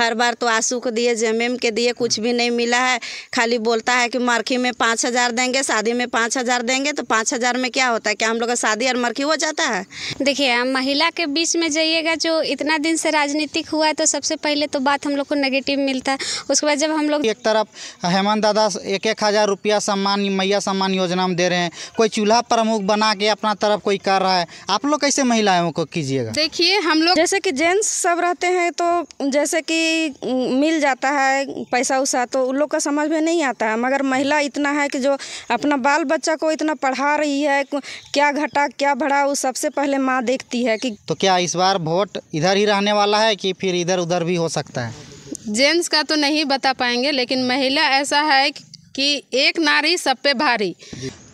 हर बार तो आंसू को दिए जेम के दिए कुछ भी नहीं मिला है खाली बोलता है कि मरखी में पाँच हज़ार देंगे शादी में पाँच हज़ार देंगे तो पाँच हज़ार में क्या होता है क्या हम लोग का शादी और मरखी हो जाता है देखिए महिला के बीच में जाइएगा जो इतना दिन से राजनीतिक हुआ है तो सबसे पहले तो बात हम लोग को नेगेटिव मिलता है उसके बाद जब हम लोग एक तरफ हेमंत दादा एक एक हज़ार रुपया सम्मान मैया सम्मान योजना में दे रहे हैं कोई चूल्हा प्रमुख बना के अपना तरफ कोई कर रहा है आप लोग कैसे महिलाओं को कीजिएगा देखिए हम लोग जैसे कि जेंट्स सब रहते हैं तो जैसे कि भी मिल जाता है पैसा उसा तो उन लोग का समझ में नहीं आता है मगर महिला इतना है कि जो अपना बाल बच्चा को इतना पढ़ा रही है क्या घटा क्या बढ़ा वो सबसे पहले माँ देखती है कि तो क्या इस बार वोट इधर ही रहने वाला है कि फिर इधर उधर भी हो सकता है जेंट्स का तो नहीं बता पाएंगे लेकिन महिला ऐसा है कि एक नारी सब पे भारी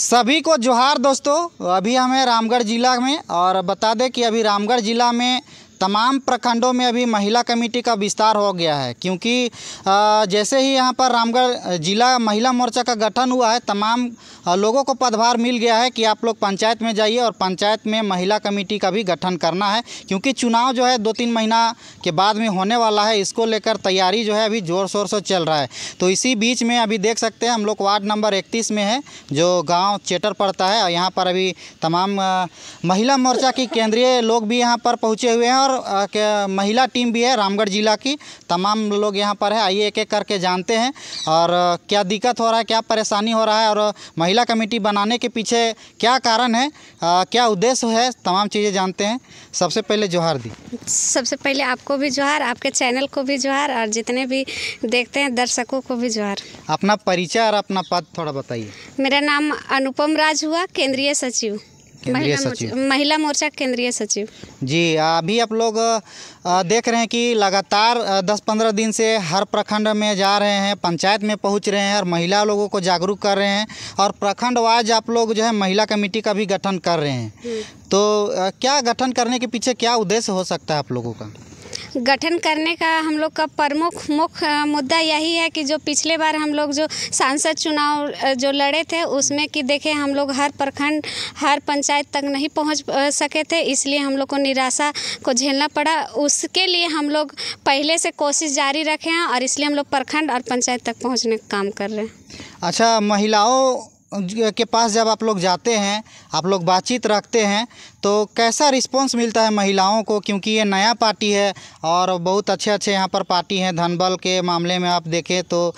सभी को जोहार दोस्तों अभी हमें रामगढ़ ज़िला में और बता दें कि अभी रामगढ़ ज़िला में तमाम प्रखंडों में अभी महिला कमेटी का विस्तार हो गया है क्योंकि जैसे ही यहाँ पर रामगढ़ जिला महिला मोर्चा का गठन हुआ है तमाम लोगों को पदभार मिल गया है कि आप लोग पंचायत में जाइए और पंचायत में महिला कमेटी का भी गठन करना है क्योंकि चुनाव जो है दो तीन महीना के बाद में होने वाला है इसको लेकर तैयारी जो है अभी ज़ोर शोर से चल रहा है तो इसी बीच में अभी देख सकते हैं हम लोग वार्ड नंबर इकतीस में है जो गाँव चेटर पड़ता है और यहाँ पर अभी तमाम महिला मोर्चा की केंद्रीय लोग भी यहाँ पर पहुँचे हुए हैं और और महिला टीम भी है रामगढ़ जिला की तमाम लोग यहाँ पर है आइए एक एक करके जानते हैं और क्या दिक्कत हो रहा है क्या परेशानी हो रहा है और महिला कमेटी बनाने के पीछे क्या कारण है क्या उद्देश्य है तमाम चीज़ें जानते हैं सबसे पहले जोहार दी सबसे पहले आपको भी जोहार आपके चैनल को भी जोहार और जितने भी देखते हैं दर्शकों को भी जोहार अपना परिचय और अपना पद थोड़ा बताइए मेरा नाम अनुपम राज हुआ केंद्रीय सचिव केंद्रीय सचिव महिला मोर्चा केंद्रीय सचिव जी अभी आप लोग देख रहे हैं कि लगातार 10-15 दिन से हर प्रखंड में जा रहे हैं पंचायत में पहुंच रहे हैं और महिला लोगों को जागरूक कर रहे हैं और प्रखंड वाइज आप लोग जो है महिला कमेटी का भी गठन कर रहे हैं हम्म। तो क्या गठन करने के पीछे क्या उद्देश्य हो सकता है आप लोगों का गठन करने का हम लोग का प्रमुख मुख्य मुद्दा यही है कि जो पिछले बार हम लोग जो सांसद चुनाव जो लड़े थे उसमें कि देखें हम लोग हर प्रखंड हर पंचायत तक नहीं पहुंच सके थे इसलिए हम लोग को निराशा को झेलना पड़ा उसके लिए हम लोग पहले से कोशिश जारी रखे हैं और इसलिए हम लोग प्रखंड और पंचायत तक पहुँचने का काम कर रहे हैं अच्छा महिलाओं के पास जब आप लोग जाते हैं आप लोग बातचीत रखते हैं तो कैसा रिस्पांस मिलता है महिलाओं को क्योंकि ये नया पार्टी है और बहुत अच्छे अच्छे यहाँ पर पार्टी हैं धनबल के मामले में आप देखें तो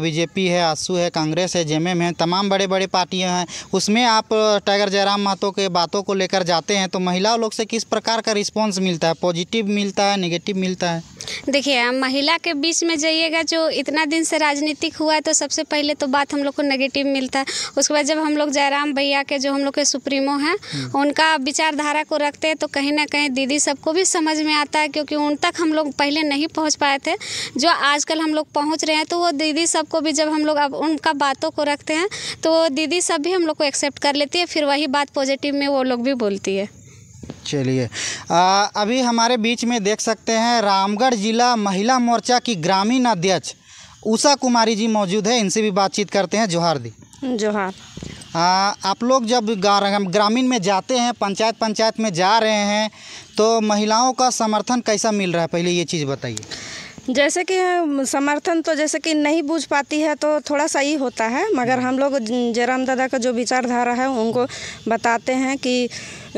बीजेपी है आसू है कांग्रेस है जेएमएम है तमाम बड़े बड़े पार्टियाँ हैं उसमें आप टाइगर जयराम महतो के बातों को लेकर जाते हैं तो महिलाओं लोग से किस प्रकार का रिस्पॉन्स मिलता है पॉजिटिव मिलता है निगेटिव मिलता है देखिए महिला के बीच में जाइएगा जो इतना दिन से राजनीतिक हुआ है तो सबसे पहले तो बात हम लोग को नेगेटिव मिलता है उसके बाद जब हम लोग जयराम भैया के जो हम लोग के सुप्रीमो हैं हम्म। उनका विचारधारा को रखते हैं तो कहीं ना कहीं दीदी सबको भी समझ में आता है क्योंकि उन तक हम लोग पहले नहीं पहुँच पाए थे जो आजकल हम लोग पहुँच रहे हैं तो वो दीदी सबको भी जब हम लोग अब उनका बातों को रखते हैं तो दीदी सब भी हम लोग को एक्सेप्ट कर लेती है फिर वही बात पॉजिटिव में वो लोग भी बोलती है चलिए अभी हमारे बीच में देख सकते हैं रामगढ़ जिला महिला मोर्चा की ग्रामीण अध्यक्ष उषा कुमारी जी मौजूद है इनसे भी बातचीत करते हैं जोहार दी जोहार आ, आप लोग जब ग्रामीण में जाते हैं पंचायत पंचायत में जा रहे हैं तो महिलाओं का समर्थन कैसा मिल रहा है पहले ये चीज़ बताइए जैसे कि समर्थन तो जैसे कि नहीं बूझ पाती है तो थोड़ा सा ही होता है मगर हाँ। हम लोग जयराम दादा का जो विचारधारा है उनको बताते हैं कि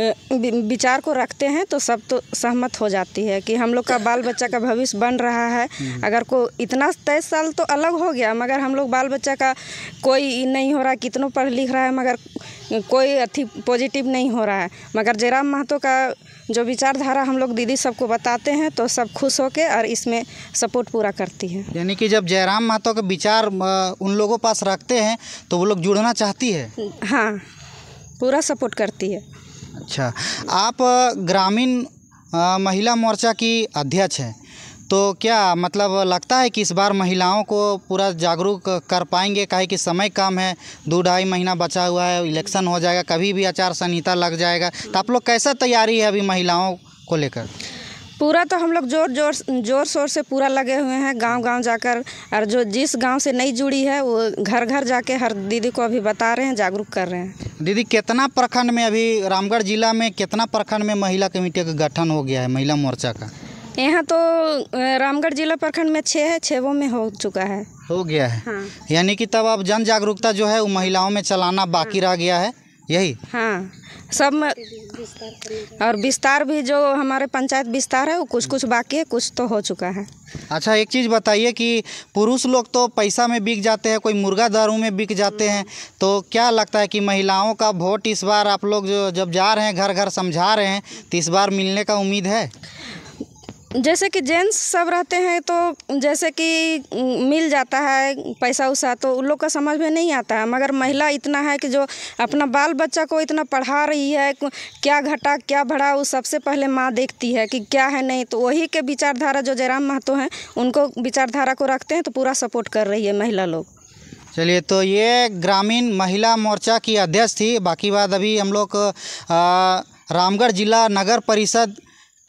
विचार को रखते हैं तो सब तो सहमत हो जाती है कि हम लोग का बाल बच्चा का भविष्य बन रहा है हम्म। अगर को इतना तेईस साल तो अलग हो गया मगर हम लोग बाल बच्चा का कोई नहीं हो रहा कितनों पढ़ लिख रहा है मगर कोई अथी पॉजिटिव नहीं हो रहा है मगर जयराम महतो का जो विचारधारा हम लोग दीदी सबको बताते हैं तो सब खुश होके और इसमें सपोर्ट पूरा करती है यानी कि जब जयराम महतो के विचार उन लोगों पास रखते हैं तो वो लोग जुड़ना चाहती है हाँ पूरा सपोर्ट करती है अच्छा आप ग्रामीण महिला मोर्चा की अध्यक्ष हैं तो क्या मतलब लगता है कि इस बार महिलाओं को पूरा जागरूक कर पाएंगे कहे कि समय कम है दो ढाई महीना बचा हुआ है इलेक्शन हो जाएगा कभी भी आचार संहिता लग जाएगा तो आप लोग कैसा तैयारी है अभी महिलाओं को लेकर पूरा तो हम लोग जोर जोर जोर शोर से पूरा लगे हुए हैं गांव गांव जाकर और जो जिस गांव से नहीं जुड़ी है वो घर घर जाके हर दीदी को अभी बता रहे हैं जागरूक कर रहे हैं दीदी कितना प्रखंड में अभी रामगढ़ जिला में कितना प्रखंड में महिला कमेटी का गठन हो गया है महिला मोर्चा का यहाँ तो रामगढ़ जिला प्रखंड में छः है छवों में हो चुका है हो गया है हाँ। यानी कि तब अब जन जागरूकता जो है वो महिलाओं में चलाना बाकी हाँ। रह गया है यही हाँ सब में और विस्तार भी जो हमारे पंचायत विस्तार है वो कुछ कुछ बाकी है कुछ तो हो चुका है अच्छा एक चीज़ बताइए कि पुरुष लोग तो पैसा में बिक जाते हैं कोई मुर्गा दारू में बिक जाते हैं तो क्या लगता है कि महिलाओं का वोट इस बार आप लोग जो जब जा रहे हैं घर घर समझा रहे हैं तो इस बार मिलने का उम्मीद है जैसे कि जेंट्स सब रहते हैं तो जैसे कि मिल जाता है पैसा उसा तो उन लोग का समझ में नहीं आता है मगर महिला इतना है कि जो अपना बाल बच्चा को इतना पढ़ा रही है क्या घटा क्या बढ़ा वो सबसे पहले माँ देखती है कि क्या है नहीं तो वही के विचारधारा जो जयराम महतो हैं उनको विचारधारा को रखते हैं तो पूरा सपोर्ट कर रही है महिला लोग चलिए तो ये ग्रामीण महिला मोर्चा की अध्यक्ष थी बाकी बात अभी हम लोग रामगढ़ जिला नगर परिषद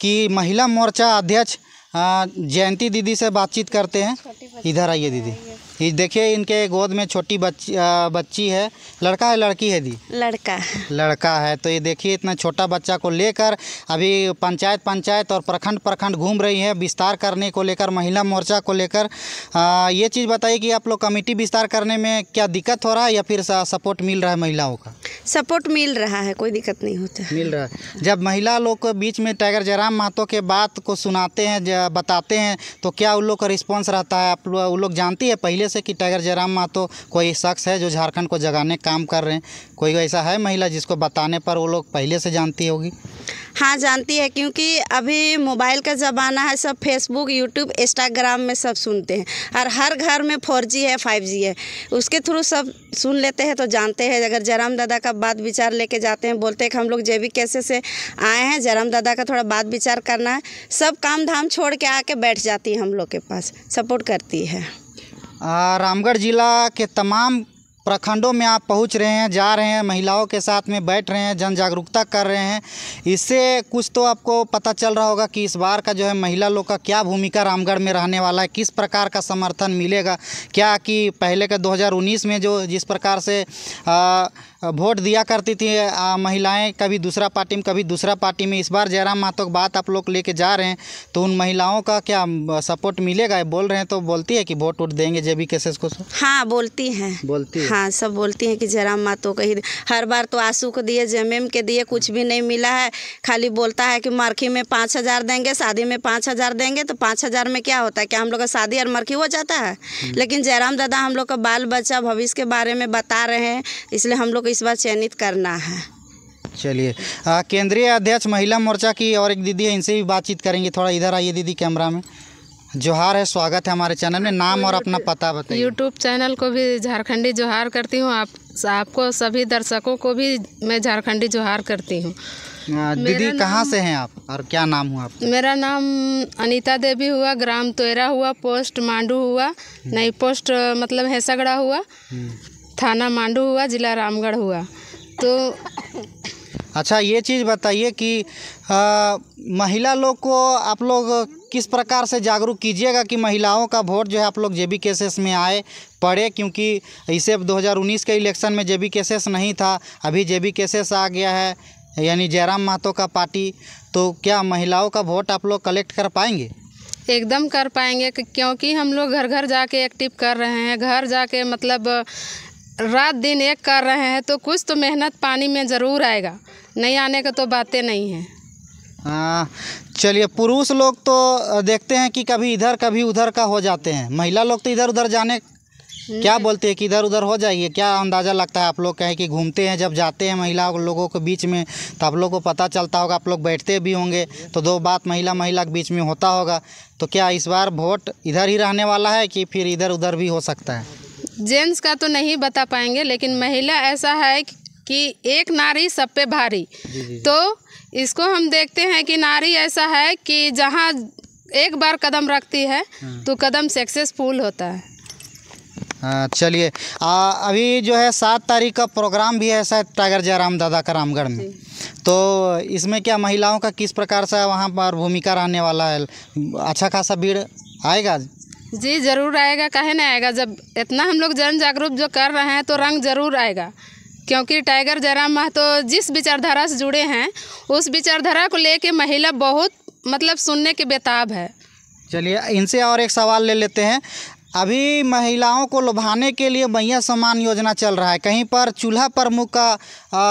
कि महिला मोर्चा अध्यक्ष जयंती दीदी से बातचीत करते हैं इधर आइए दीदी ये देखिए इनके गोद में छोटी बच्ची बच्ची है लड़का है लड़की है दी लड़का लड़का है तो ये देखिए इतना छोटा बच्चा को लेकर अभी पंचायत पंचायत और प्रखंड प्रखंड घूम रही है विस्तार करने को लेकर महिला मोर्चा को लेकर ये चीज़ बताइए कि आप लोग कमेटी विस्तार करने में क्या दिक्कत हो रहा है या फिर सपोर्ट मिल रहा है महिलाओं का सपोर्ट मिल रहा है कोई दिक्कत नहीं होता मिल रहा है जब महिला लोग को बीच में टाइगर जयराम महतो के बात को सुनाते हैं बताते हैं तो क्या उन लोग का रिस्पॉन्स रहता है आप लोग जानती है पहले पहले से कि टाइगर जयराम मातो कोई शख्स है जो झारखंड को जगाने काम कर रहे हैं कोई ऐसा है महिला जिसको बताने पर वो लोग पहले से जानती होगी हाँ जानती है क्योंकि अभी मोबाइल का ज़माना है सब फेसबुक यूट्यूब इंस्टाग्राम में सब सुनते हैं और हर घर में फोर जी है फाइव जी है उसके थ्रू सब सुन लेते हैं तो जानते हैं अगर जयराम दादा का बात विचार लेके जाते हैं बोलते हैं कि हम लोग जैविक कैसे से आए हैं जयराम दादा का थोड़ा बात विचार करना है सब काम धाम छोड़ के आके बैठ जाती है हम लोग के पास सपोर्ट करती है रामगढ़ ज़िला के तमाम प्रखंडों में आप पहुंच रहे हैं जा रहे हैं महिलाओं के साथ में बैठ रहे हैं जन जागरूकता कर रहे हैं इससे कुछ तो आपको पता चल रहा होगा कि इस बार का जो है महिला लोग का क्या भूमिका रामगढ़ में रहने वाला है किस प्रकार का समर्थन मिलेगा क्या कि पहले का 2019 में जो जिस प्रकार से आ, वोट दिया करती थी महिलाएं कभी दूसरा पार्टी में कभी दूसरा पार्टी में इस बार जयराम महतो की बात आप लोग लेके जा रहे हैं तो उन महिलाओं का क्या सपोर्ट मिलेगा बोल रहे हैं तो बोलती है कि वोट वोट देंगे जे बी केसेस को हाँ बोलती हैं बोलती है। हाँ सब बोलती हैं कि जयराम महतो का ही हर बार तो आंसू को दिए जेम के दिए कुछ भी नहीं मिला है खाली बोलता है कि मरखी में पाँच हज़ार देंगे शादी में पाँच हज़ार देंगे तो पाँच हज़ार में क्या होता है क्या हम लोग का शादी और मरखी हो जाता है हम्म। लेकिन जयराम दादा हम लोग का बाल बच्चा भविष्य के बारे में बता रहे हैं इसलिए हम लोग इस बार चयनित करना है चलिए केंद्रीय अध्यक्ष महिला मोर्चा की और एक दीदी है इनसे भी बातचीत करेंगे थोड़ा इधर आइए दीदी कैमरा में जोहार है स्वागत है हमारे चैनल में नाम और अपना पता बताइए यूट्यूब चैनल को भी झारखंडी जोहार करती हूँ आप आपको सभी दर्शकों को भी मैं झारखंडी जोहार करती हूँ दीदी कहाँ से हैं आप और क्या नाम हुआ आपका मेरा नाम अनीता देवी हुआ ग्राम तोयरा हुआ पोस्ट मांडू हुआ हम्म। नई पोस्ट मतलब हैसगड़ा हुआ हम्म। थाना मांडू हुआ ज़िला रामगढ़ हुआ तो अच्छा ये चीज़ बताइए कि आ, महिला लोग को आप लोग किस प्रकार से जागरूक कीजिएगा कि महिलाओं का वोट जो है आप लोग बी केसेस में आए पड़े क्योंकि इसे 2019 के इलेक्शन में जेबी केसेस नहीं था अभी बी केसेस आ गया है यानी जयराम महतो का पार्टी तो क्या महिलाओं का वोट आप लोग कलेक्ट कर पाएंगे एकदम कर पाएंगे क्योंकि हम लोग घर घर जाके एक्टिव कर रहे हैं घर जाके मतलब रात दिन एक कर रहे हैं तो कुछ तो मेहनत पानी में ज़रूर आएगा नहीं आने का तो बातें नहीं है हाँ चलिए पुरुष लोग तो देखते हैं कि कभी इधर कभी उधर का हो जाते हैं महिला लोग तो इधर उधर जाने क्या बोलते हैं कि इधर उधर हो जाइए क्या अंदाज़ा लगता है आप लोग कहें कि घूमते हैं जब जाते हैं महिला लोगों के बीच में तो आप लोग को पता चलता होगा आप लोग बैठते भी होंगे तो दो बात महिला महिला के बीच में होता होगा तो क्या इस बार वोट इधर ही रहने वाला है कि फिर इधर उधर भी हो सकता है जेंट्स का तो नहीं बता पाएंगे लेकिन महिला ऐसा है कि एक नारी सब पे भारी जी जी। तो इसको हम देखते हैं कि नारी ऐसा है कि जहाँ एक बार कदम रखती है हाँ। तो कदम सक्सेसफुल होता है हाँ, चलिए अभी जो है सात तारीख का प्रोग्राम भी है शायद टाइगर जयराम दादा का रामगढ़ में तो इसमें क्या महिलाओं का किस प्रकार से वहाँ पर भूमिका रहने वाला है अच्छा खासा भीड़ आएगा जी ज़रूर आएगा कहे ना आएगा जब इतना हम लोग जन जागरूक जो कर रहे हैं तो रंग ज़रूर आएगा क्योंकि टाइगर जयराम महतो जिस विचारधारा से जुड़े हैं उस विचारधारा को लेके महिला बहुत मतलब सुनने के बेताब है चलिए इनसे और एक सवाल ले लेते हैं अभी महिलाओं को लुभाने के लिए मैया सम्मान योजना चल रहा है कहीं पर चूल्हा प्रमुख का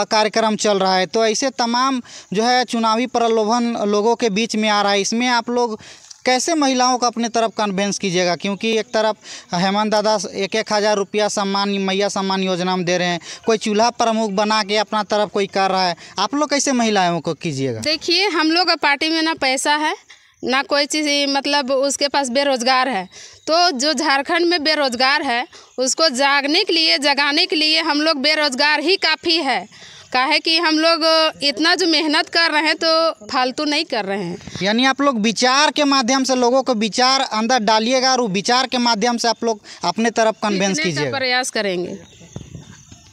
कार्यक्रम चल रहा है तो ऐसे तमाम जो है चुनावी प्रलोभन लोगों के बीच में आ रहा है इसमें आप लोग कैसे महिलाओं का अपने तरफ कन्वेंस कीजिएगा क्योंकि एक तरफ हेमंत दादा एक एक हज़ार रुपया सम्मान मैया सम्मान योजना में दे रहे हैं कोई चूल्हा प्रमुख बना के अपना तरफ कोई कर रहा है आप लोग कैसे महिलाओं को कीजिएगा देखिए हम लोग पार्टी में ना पैसा है ना कोई चीज़ मतलब उसके पास बेरोज़गार है तो जो झारखंड में बेरोज़गार है उसको जागने के लिए जगाने के लिए हम लोग बेरोज़गार ही काफ़ी है का है कि हम लोग इतना जो मेहनत कर रहे हैं तो फालतू नहीं कर रहे हैं यानी आप लोग विचार के माध्यम से लोगों को विचार अंदर डालिएगा और विचार के माध्यम से आप लोग अपने तरफ कन्वेंस कीजिएगा प्रयास करेंगे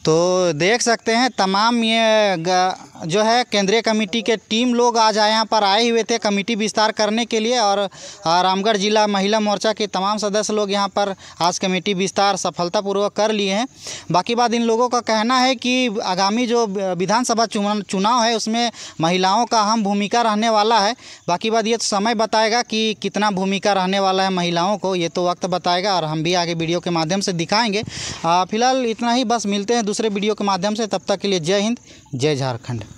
तो देख सकते हैं तमाम ये जो है केंद्रीय कमेटी के टीम लोग आज यहाँ पर आए हुए थे कमेटी विस्तार करने के लिए और रामगढ़ जिला महिला मोर्चा के तमाम सदस्य लोग यहाँ पर आज कमेटी विस्तार सफलतापूर्वक कर लिए हैं बाकी बात इन लोगों का कहना है कि आगामी जो विधानसभा चुनाव है उसमें महिलाओं का अहम भूमिका रहने वाला है बाकी बात ये तो समय बताएगा कि कितना भूमिका रहने वाला है महिलाओं को ये तो वक्त बताएगा और हम भी आगे वीडियो के माध्यम से दिखाएँगे फिलहाल इतना ही बस मिलते हैं दूसरे वीडियो के माध्यम से तब तक के लिए जय हिंद जय झारखंड